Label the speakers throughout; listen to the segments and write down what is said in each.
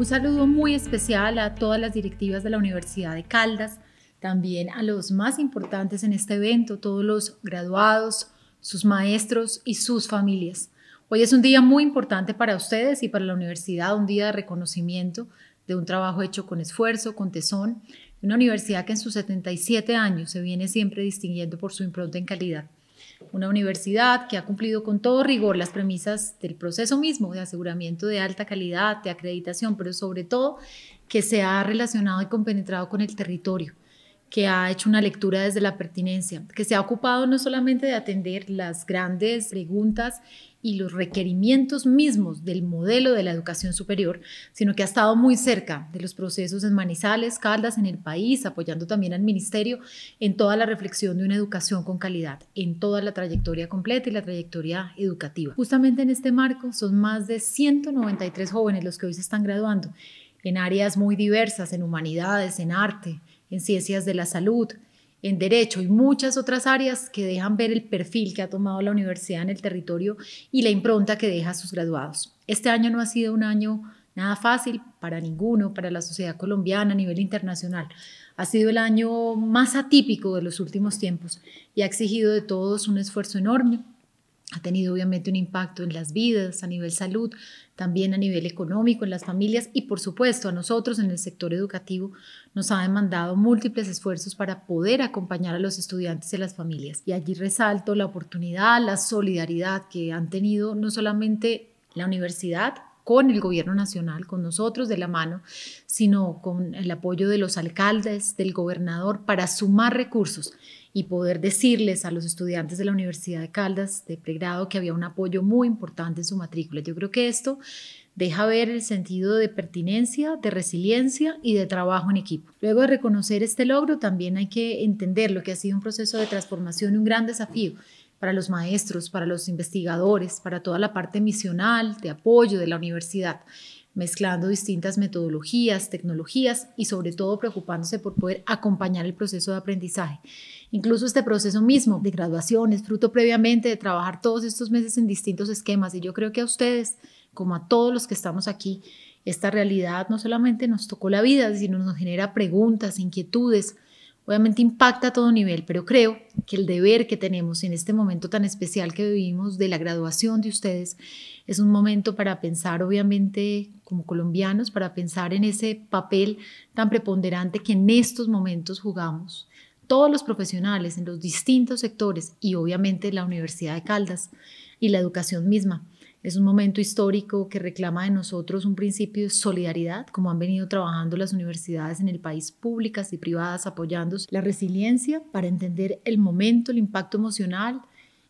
Speaker 1: Un saludo muy especial a todas las directivas de la Universidad de Caldas, también a los más importantes en este evento, todos los graduados, sus maestros y sus familias. Hoy es un día muy importante para ustedes y para la universidad, un día de reconocimiento de un trabajo hecho con esfuerzo, con tesón, una universidad que en sus 77 años se viene siempre distinguiendo por su impronta en calidad. Una universidad que ha cumplido con todo rigor las premisas del proceso mismo de aseguramiento de alta calidad, de acreditación, pero sobre todo que se ha relacionado y compenetrado con el territorio que ha hecho una lectura desde la pertinencia, que se ha ocupado no solamente de atender las grandes preguntas y los requerimientos mismos del modelo de la educación superior, sino que ha estado muy cerca de los procesos en Manizales, Caldas, en el país, apoyando también al ministerio en toda la reflexión de una educación con calidad, en toda la trayectoria completa y la trayectoria educativa. Justamente en este marco son más de 193 jóvenes los que hoy se están graduando en áreas muy diversas, en humanidades, en arte, en ciencias de la salud, en derecho y muchas otras áreas que dejan ver el perfil que ha tomado la universidad en el territorio y la impronta que deja a sus graduados. Este año no ha sido un año nada fácil para ninguno, para la sociedad colombiana a nivel internacional. Ha sido el año más atípico de los últimos tiempos y ha exigido de todos un esfuerzo enorme, ha tenido obviamente un impacto en las vidas, a nivel salud, también a nivel económico, en las familias y por supuesto a nosotros en el sector educativo nos ha demandado múltiples esfuerzos para poder acompañar a los estudiantes y a las familias. Y allí resalto la oportunidad, la solidaridad que han tenido no solamente la universidad, con el gobierno nacional, con nosotros de la mano, sino con el apoyo de los alcaldes, del gobernador, para sumar recursos y poder decirles a los estudiantes de la Universidad de Caldas de pregrado que había un apoyo muy importante en su matrícula. Yo creo que esto deja ver el sentido de pertinencia, de resiliencia y de trabajo en equipo. Luego de reconocer este logro, también hay que entender lo que ha sido un proceso de transformación y un gran desafío para los maestros, para los investigadores, para toda la parte misional, de apoyo de la universidad, mezclando distintas metodologías, tecnologías y sobre todo preocupándose por poder acompañar el proceso de aprendizaje. Incluso este proceso mismo de graduación es fruto previamente de trabajar todos estos meses en distintos esquemas y yo creo que a ustedes, como a todos los que estamos aquí, esta realidad no solamente nos tocó la vida, sino nos genera preguntas, inquietudes, Obviamente impacta a todo nivel, pero creo que el deber que tenemos en este momento tan especial que vivimos de la graduación de ustedes es un momento para pensar, obviamente, como colombianos, para pensar en ese papel tan preponderante que en estos momentos jugamos todos los profesionales en los distintos sectores y obviamente la Universidad de Caldas y la educación misma. Es un momento histórico que reclama de nosotros un principio de solidaridad, como han venido trabajando las universidades en el país, públicas y privadas, apoyando la resiliencia para entender el momento, el impacto emocional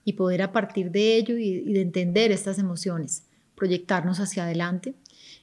Speaker 1: y poder a partir de ello y de entender estas emociones, proyectarnos hacia adelante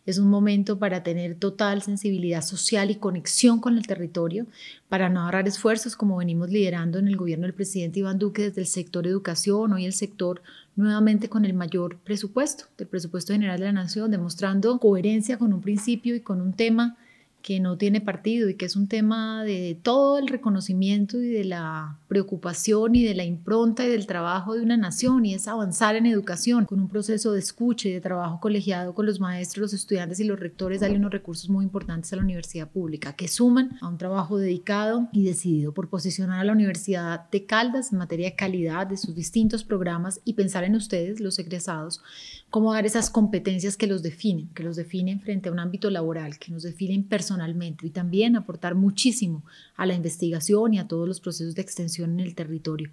Speaker 1: es un momento para tener total sensibilidad social y conexión con el territorio, para no ahorrar esfuerzos como venimos liderando en el gobierno del presidente Iván Duque desde el sector educación, hoy el sector nuevamente con el mayor presupuesto, del presupuesto general de la nación, demostrando coherencia con un principio y con un tema que no tiene partido y que es un tema de todo el reconocimiento y de la preocupación y de la impronta y del trabajo de una nación y es avanzar en educación con un proceso de escucha y de trabajo colegiado con los maestros, los estudiantes y los rectores, darle unos recursos muy importantes a la universidad pública que suman a un trabajo dedicado y decidido por posicionar a la Universidad de Caldas en materia de calidad de sus distintos programas y pensar en ustedes, los egresados, cómo dar esas competencias que los definen, que los definen frente a un ámbito laboral, que nos definen personalmente y también aportar muchísimo a la investigación y a todos los procesos de extensión en el territorio.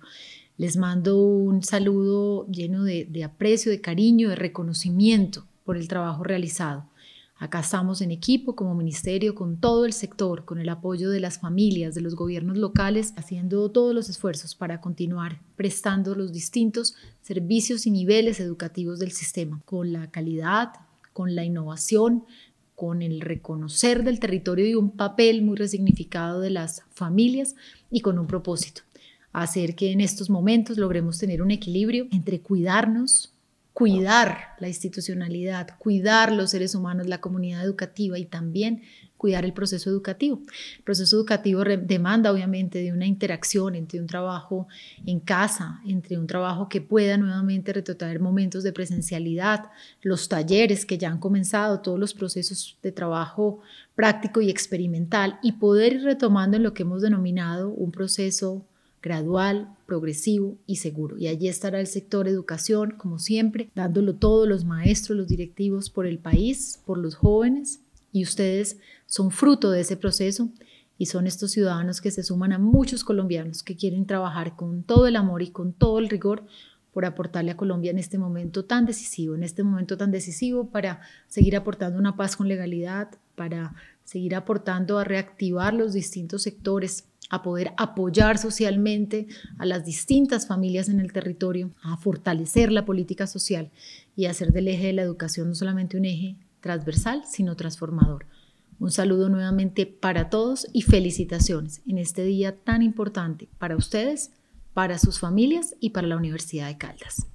Speaker 1: Les mando un saludo lleno de, aprecio, de cariño, de reconocimiento por el trabajo realizado. Acá en equipo como ministerio, con todo el sector, con el apoyo de las familias, de los gobiernos locales, haciendo todos los esfuerzos para continuar prestando los distintos servicios y niveles educativos del sistema, con la calidad, con la innovación, con el reconocer del territorio y un papel muy resignificado de las familias y con un propósito, hacer que en estos momentos logremos tener un equilibrio entre cuidarnos, cuidar la institucionalidad, cuidar los seres humanos, la comunidad educativa y también cuidar el proceso educativo. El proceso educativo demanda obviamente de una interacción entre un trabajo en casa, entre un trabajo que pueda nuevamente retrotraer momentos de presencialidad, los talleres que ya han comenzado, todos los procesos de trabajo práctico y experimental y poder ir retomando en lo que hemos denominado un proceso gradual, progresivo y seguro. Y allí estará el sector educación, como siempre, dándolo todo, los maestros, los directivos por el país, por los jóvenes, y ustedes son fruto de ese proceso y son estos ciudadanos que se suman a muchos colombianos que quieren trabajar con todo el amor y con todo el rigor por aportarle a Colombia en este momento tan decisivo, en este momento tan decisivo para seguir aportando una paz con legalidad, para seguir aportando a reactivar los distintos sectores a poder apoyar socialmente a las distintas familias en el territorio, a fortalecer la política social y hacer del eje de la educación no solamente un eje transversal, sino transformador. Un saludo nuevamente para todos y felicitaciones en este día tan importante para ustedes, para sus familias y para la Universidad de Caldas.